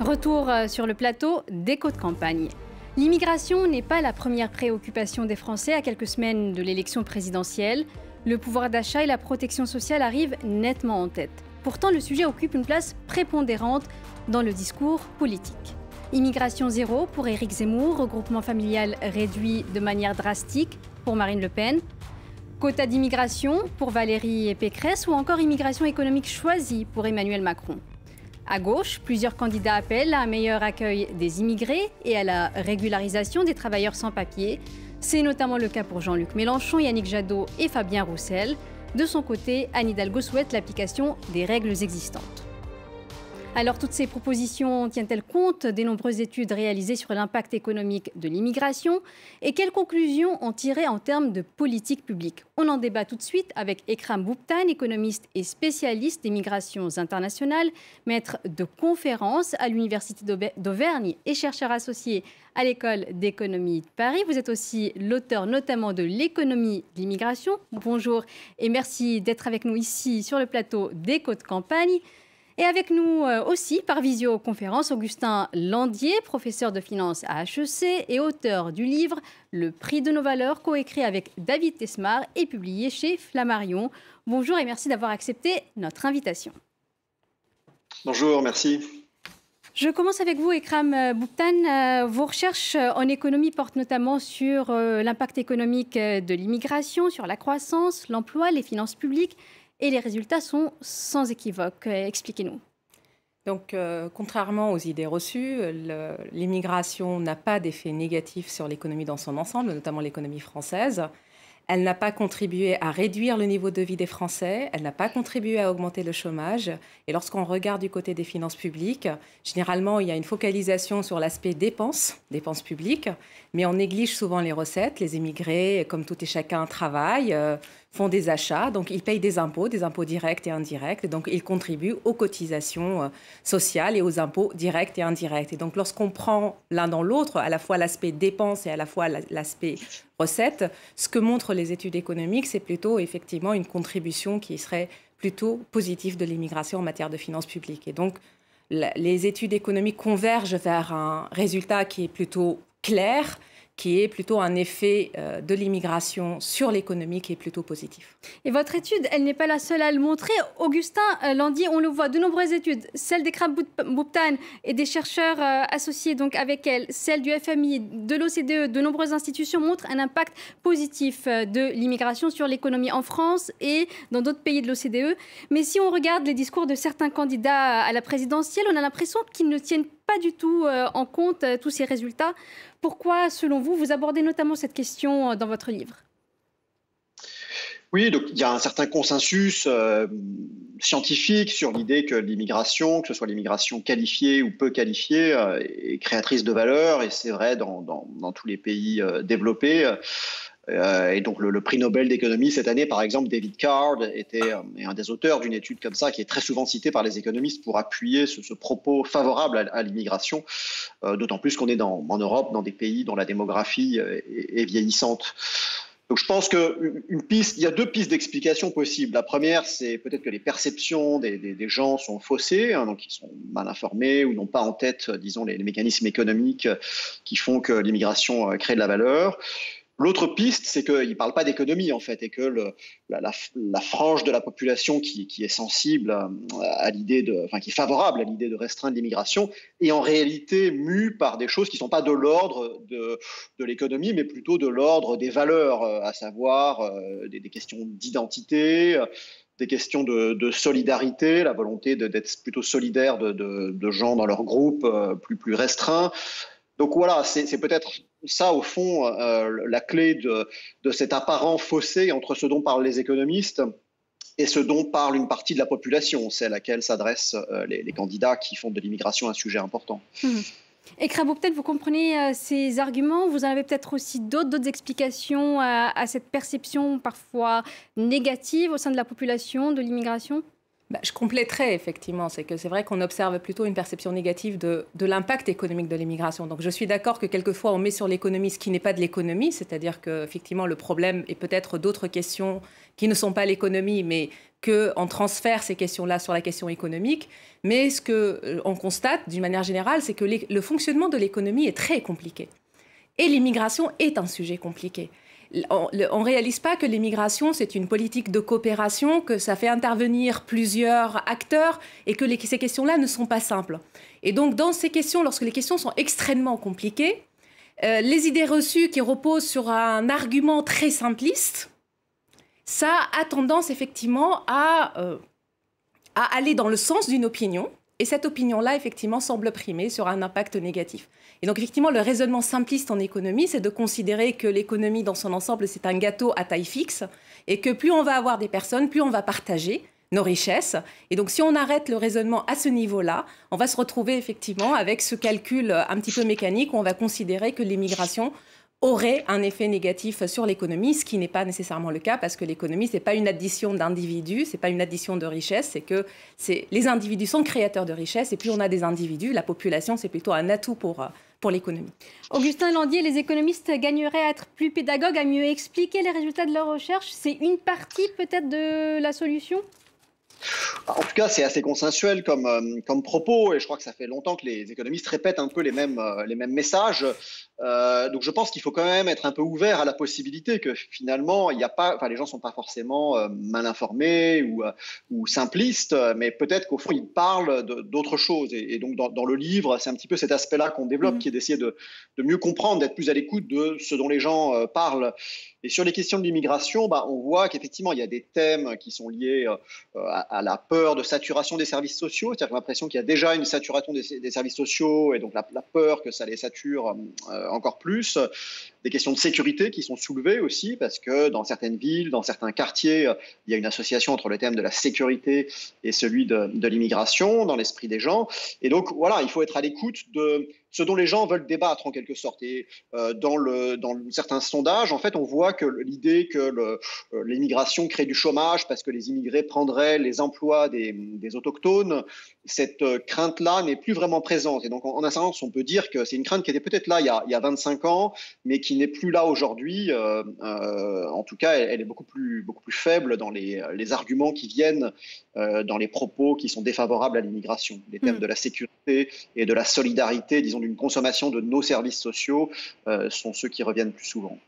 Retour euh, sur le plateau des de campagne. L'immigration n'est pas la première préoccupation des Français à quelques semaines de l'élection présidentielle. Le pouvoir d'achat et la protection sociale arrivent nettement en tête. Pourtant, le sujet occupe une place prépondérante dans le discours politique. Immigration zéro pour Éric Zemmour, regroupement familial réduit de manière drastique pour Marine Le Pen, Quota d'immigration pour Valérie Pécresse ou encore immigration économique choisie pour Emmanuel Macron. À gauche, plusieurs candidats appellent à un meilleur accueil des immigrés et à la régularisation des travailleurs sans papier. C'est notamment le cas pour Jean-Luc Mélenchon, Yannick Jadot et Fabien Roussel. De son côté, Anne Hidalgo souhaite l'application des règles existantes. Alors toutes ces propositions tiennent-elles compte des nombreuses études réalisées sur l'impact économique de l'immigration Et quelles conclusions en tirer en termes de politique publique On en débat tout de suite avec Ekram Bouptan, économiste et spécialiste des migrations internationales, maître de conférence à l'Université d'Auvergne et chercheur associé à l'École d'économie de Paris. Vous êtes aussi l'auteur notamment de L'économie de l'immigration. Bonjour et merci d'être avec nous ici sur le plateau des Côtes Campagne. Et avec nous euh, aussi, par visioconférence, Augustin Landier, professeur de finance à HEC et auteur du livre Le prix de nos valeurs, coécrit avec David Tesmar et publié chez Flammarion. Bonjour et merci d'avoir accepté notre invitation. Bonjour, merci. Je commence avec vous, Ekram Bouktan. Euh, vos recherches euh, en économie portent notamment sur l'impact économique de l'immigration, sur la croissance, l'emploi, les finances publiques, et les résultats sont sans équivoque. Euh, expliquez-nous. Donc, euh, contrairement aux idées reçues, euh, l'immigration n'a pas d'effet négatif sur l'économie dans son ensemble, notamment l'économie française. Elle n'a pas contribué à réduire le niveau de vie des Français, elle n'a pas contribué à augmenter le chômage. Et lorsqu'on regarde du côté des finances publiques, généralement, il y a une focalisation sur l'aspect dépenses, dépenses publiques, mais on néglige souvent les recettes. Les immigrés, comme tout et chacun, travaillent, font des achats, donc ils payent des impôts, des impôts directs et indirects, donc ils contribuent aux cotisations euh, sociales et aux impôts directs et indirects. Et donc lorsqu'on prend l'un dans l'autre, à la fois l'aspect dépenses et à la fois l'aspect recettes, ce que montrent les études économiques, c'est plutôt effectivement une contribution qui serait plutôt positive de l'immigration en matière de finances publiques. Et donc les études économiques convergent vers un résultat qui est plutôt clair, qui est plutôt un effet euh, de l'immigration sur l'économie qui est plutôt positif. Et votre étude, elle n'est pas la seule à le montrer. Augustin euh, dit on le voit, de nombreuses études, celle des Bouptan et des chercheurs euh, associés donc avec elle, celle du FMI, de l'OCDE, de nombreuses institutions montrent un impact positif de l'immigration sur l'économie en France et dans d'autres pays de l'OCDE. Mais si on regarde les discours de certains candidats à la présidentielle, on a l'impression qu'ils ne tiennent du tout euh, en compte euh, tous ces résultats. Pourquoi, selon vous, vous abordez notamment cette question euh, dans votre livre oui, donc il y a un certain consensus scientifique sur l'idée que l'immigration, que ce soit l'immigration qualifiée ou peu qualifiée, est créatrice de valeur, et c'est vrai dans, tous les pays développés. Euh, et donc le, prix Nobel d'économie cette année, par exemple, David Card était euh, un des auteurs d'une étude comme ça qui est très souvent citée par les économistes pour appuyer ce, propos favorable à, l'immigration, euh, d'autant plus qu'on est en Europe, dans des pays dont la démographie est, vieillissante. Donc je pense qu'il piste, il y a deux pistes d'explication possibles. La première, c'est peut-être que les perceptions des, gens sont faussées, hein, donc ils sont mal informés ou n'ont pas en tête, disons, les mécanismes économiques qui font que l'immigration crée de la valeur. L'autre piste, c'est qu'il ne parle pas d'économie, en fait, et que la, frange de la population qui, est sensible à, l'idée de, enfin, qui est favorable à l'idée de restreindre l'immigration, est en réalité mue par des choses qui ne sont pas de l'ordre de, l'économie, mais plutôt de l'ordre des valeurs, euh, à savoir euh, des, questions d'identité, euh, des questions de, solidarité, la volonté d'être plutôt solidaire de, gens dans leur groupe plus, plus restreint. Donc voilà, c'est peut-être ça, au fond, euh, euh, la clé de, de, cet apparent fossé entre ce dont parlent les économistes et ce dont parle une partie de la population, celle à laquelle s'adressent euh, les, candidats qui font de l'immigration un sujet important. Hmm. Et Crabot, peut-être vous comprenez ces arguments, vous en avez peut-être aussi d'autres, d'autres explications à, à cette perception parfois négative au sein de la population de l'immigration bah, je compléterais effectivement, c'est que c'est vrai qu'on observe plutôt une perception négative de, l'impact économique de l'immigration. Donc je suis d'accord que quelquefois on met sur l'économie ce qui n'est pas de l'économie, c'est-à-dire que le problème est peut-être d'autres questions qui ne sont pas l'économie, mais qu'on transfère ces questions-là sur la question économique. Mais ce qu'on euh, constate d'une manière générale, c'est que le fonctionnement de l'économie est très compliqué. Et l'immigration est un sujet compliqué on ne réalise pas que l'immigration, c'est une politique de coopération, que ça fait intervenir plusieurs acteurs et que ces questions-là ne sont pas simples. Et donc, dans ces questions, lorsque les questions sont extrêmement compliquées, euh, les idées reçues qui reposent sur un argument très simpliste, ça a tendance effectivement à euh, aller dans le sens d'une opinion et cette opinion-là, effectivement, semble primer sur un impact négatif. Et donc, effectivement, le raisonnement simpliste en économie, c'est de considérer que l'économie dans son ensemble, c'est un gâteau à taille fixe, et que plus on va avoir des personnes, plus on va partager nos richesses. Et donc, si on arrête le raisonnement à ce niveau-là, on va se retrouver effectivement avec ce calcul un petit peu mécanique où on va considérer que l'immigration aurait un effet négatif sur l'économie, ce qui n'est pas nécessairement le cas parce que l'économie, ce n'est pas une addition d'individus, ce n'est pas une addition de richesses, c'est que les individus sont créateurs de richesses et plus on a des individus, la population, c'est plutôt un atout pour, pour l'économie. Augustin Landier, les économistes gagneraient à être plus pédagogues, à mieux expliquer les résultats de leurs recherches. C'est une partie peut-être de la solution bah, en tout cas, c'est assez consensuel comme, euh, comme propos, et je crois que ça fait longtemps que les économistes répètent un peu les mêmes, euh, les mêmes messages. Euh, donc je pense qu'il faut quand même être un peu ouvert à la possibilité que finalement, a pas, enfin, les gens ne sont pas forcément mal informés ou, ou simplistes, mais peut-être qu'au fond, ils parlent d'autres choses. Et, donc dans, le livre, c'est un petit peu cet aspect-là qu'on développe, mm. qui est d'essayer de, de, mieux comprendre, d'être plus à l'écoute de ce dont les gens parlent. Et sur les questions de l'immigration, bah, on voit qu'effectivement, il y a des thèmes qui sont liés à à la peur de saturation des services sociaux, c'est-à-dire l'impression qu'il y a déjà une saturation des, services sociaux et donc la, peur que ça les sature euh, encore plus, des questions de sécurité qui sont soulevées aussi parce que dans certaines villes, dans certains quartiers, il y a une association entre le thème de la sécurité et celui de l'immigration dans l'esprit des gens. Et donc voilà, il faut être à l'écoute de ce dont les gens veulent débattre en quelque sorte. Et euh, dans, le, certains sondages, en fait, on voit que l'idée que euh, l'immigration crée du chômage parce que les immigrés prendraient les emplois des, autochtones, cette euh, crainte-là n'est plus vraiment présente. Et donc, en, un sens, on peut dire que c'est une crainte qui était peut-être là il y, a, 25 ans, mais qui n'est plus là aujourd'hui. en tout cas, elle, est beaucoup plus, beaucoup plus faible dans les, arguments qui viennent dans les propos qui sont défavorables à l'immigration, les thèmes mm. de la sécurité et de la solidarité, disons, une consommation de nos services sociaux euh, sont ceux qui reviennent plus souvent.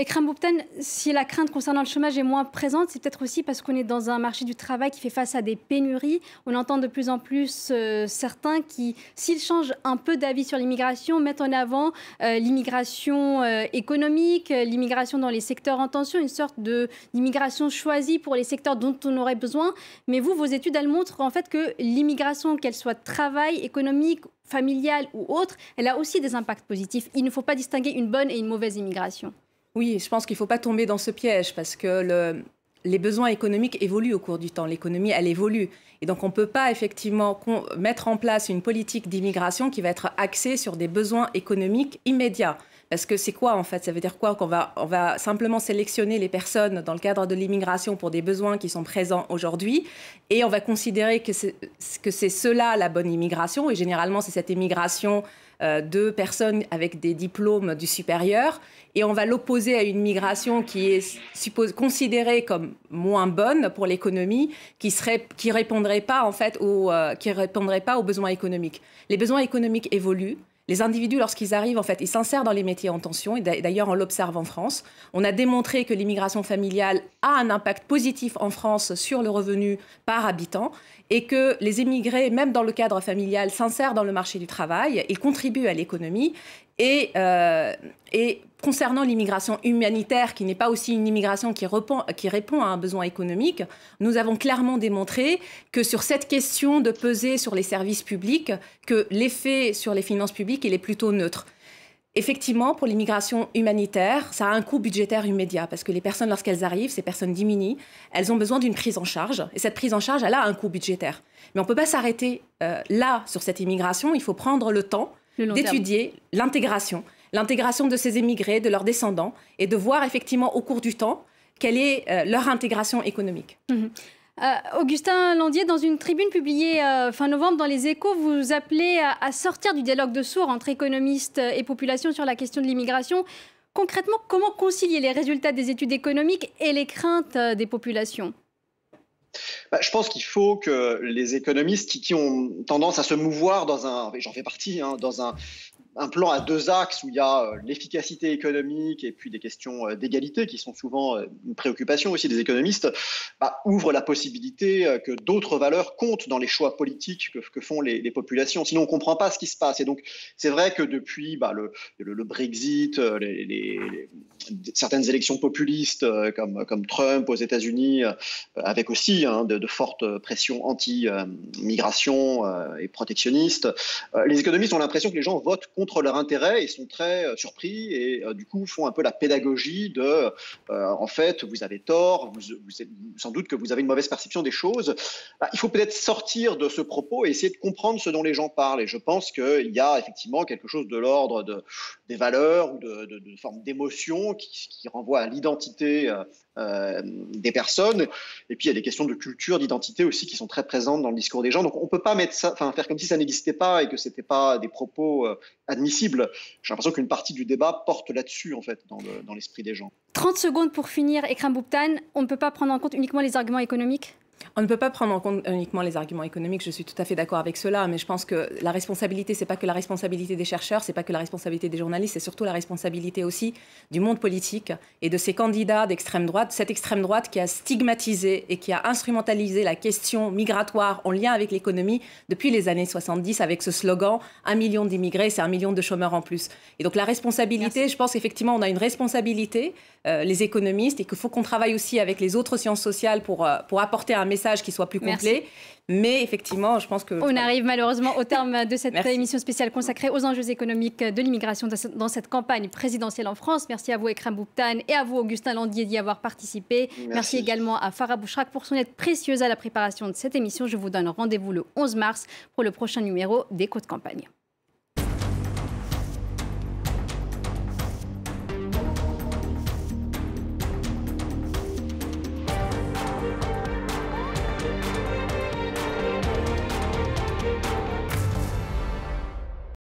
Et Boupten, si la crainte concernant le chômage est moins présente, c'est peut-être aussi parce qu'on est dans un marché du travail qui fait face à des pénuries. On entend de plus en plus euh, certains qui, s'ils changent un peu d'avis sur l'immigration, mettent en avant euh, l'immigration économique, l'immigration dans les secteurs en tension, une sorte d'immigration choisie pour les secteurs dont on aurait besoin. Mais vous, vos études, elles montrent en fait que l'immigration, qu'elle soit travail, économique familiale ou autre, elle a aussi des impacts positifs. Il ne faut pas distinguer une bonne et une mauvaise immigration. Oui, je pense qu'il ne faut pas tomber dans ce piège parce que les besoins économiques évoluent au cours du temps. L'économie, elle évolue. Et donc, on ne peut pas effectivement mettre en place une politique d'immigration qui va être axée sur des besoins économiques immédiats. Parce que c'est quoi en fait Ça veut dire quoi Qu'on va, on va simplement sélectionner les personnes dans le cadre de l'immigration pour des besoins qui sont présents aujourd'hui et on va considérer que c'est, cela la bonne immigration et généralement c'est cette immigration euh, de personnes avec des diplômes du supérieur et on va l'opposer à une migration qui est considérée comme moins bonne pour l'économie, qui serait qui répondrait pas en fait euh, qui répondrait pas aux besoins économiques. Les besoins économiques évoluent, les individus, lorsqu'ils arrivent, en fait, ils s'insèrent dans les métiers en tension. Et d'ailleurs, on l'observe en France. On a démontré que l'immigration familiale a un impact positif en France sur le revenu par habitant et que les immigrés, même dans le cadre familial, s'insèrent dans le marché du travail. Ils contribuent à l'économie euh, et, concernant l'immigration humanitaire, qui n'est pas aussi une immigration qui, répond, à un besoin économique, nous avons clairement démontré que sur cette question de peser sur les services publics, que l'effet sur les finances publiques, il est plutôt neutre. Effectivement, pour l'immigration humanitaire, ça a un coût budgétaire immédiat parce que les personnes, lorsqu'elles arrivent, ces personnes diminuent, elles ont besoin d'une prise en charge. Et cette prise en charge, elle a un coût budgétaire. Mais on ne peut pas s'arrêter euh, là sur cette immigration. Il faut prendre le temps d'étudier l'intégration, l'intégration de ces émigrés, de leurs descendants, et de voir effectivement au cours du temps quelle est euh, leur intégration économique. Mhm. Euh, Augustin Landier, dans une tribune publiée euh, fin novembre dans Les Échos, vous appelez à, sortir du dialogue de sourds entre économistes et populations sur la question de l'immigration. Concrètement, comment concilier les résultats des études économiques et les craintes des populations bah, je pense qu'il faut que les économistes qui, ont tendance à se mouvoir dans un, j'en fais partie, hein, dans un, plan à deux axes où il y a euh, l'efficacité économique et puis des questions euh, d'égalité qui sont souvent euh, une préoccupation aussi des économistes, bah, ouvrent la possibilité que d'autres valeurs comptent dans les choix politiques que, font les, populations. Sinon, on ne comprend pas ce qui se passe. Et donc, c'est vrai que depuis bah, le, Brexit, les, les, certaines élections populistes euh, comme, comme Trump aux États-Unis, euh, avec aussi hein, de, fortes pressions anti-migration euh, et protectionnistes, les économistes ont l'impression que les gens votent contre leur intérêt et sont très surpris et du coup font un peu la pédagogie de en fait, vous avez tort, vous, sans doute que vous avez une mauvaise perception des choses. Bah, il faut peut-être sortir de ce propos et essayer de comprendre ce dont les gens parlent. Et je pense qu'il y a effectivement quelque chose de l'ordre de, des valeurs ou de, formes de forme d'émotion qui, renvoie à l'identité euh, euh, des personnes. Et puis il y a des questions de culture, d'identité aussi qui sont très présentes dans le discours des gens. Donc on ne peut pas mettre ça, enfin, faire comme si ça n'existait pas et que ce n'était pas des propos euh, admissibles. J'ai l'impression qu'une partie du débat porte là-dessus, en fait, dans l'esprit des gens. 30 secondes pour finir, Ekram Boubtane. On ne peut pas prendre en compte uniquement les arguments économiques on ne peut pas prendre en compte uniquement les arguments économiques, je suis tout à fait d'accord avec cela, mais je pense que la responsabilité, c'est pas que la responsabilité des chercheurs, c'est pas que la responsabilité des journalistes, c'est surtout la responsabilité aussi du monde politique et de ces candidats d'extrême droite, cette extrême droite qui a stigmatisé et qui a instrumentalisé la question migratoire en lien avec l'économie depuis les années 70 avec ce slogan un million d'immigrés, c'est un million de chômeurs en plus. Et donc la responsabilité, je pense effectivement, on a une responsabilité, euh, les économistes, et qu'il faut qu'on travaille aussi avec les autres sciences sociales pour, euh, pour apporter un message qui soit plus complet. Mais effectivement, je pense que... On arrive malheureusement au terme de cette émission spéciale consacrée aux enjeux économiques de l'immigration dans cette campagne présidentielle en France. Merci à vous, Ekrem Bouktan, et à vous, Augustin Landier, d'y avoir participé. Merci. également à Farah Bouchrak pour son aide précieuse à la préparation de cette émission. Je vous donne rendez-vous le 11 mars pour le prochain numéro des de campagne.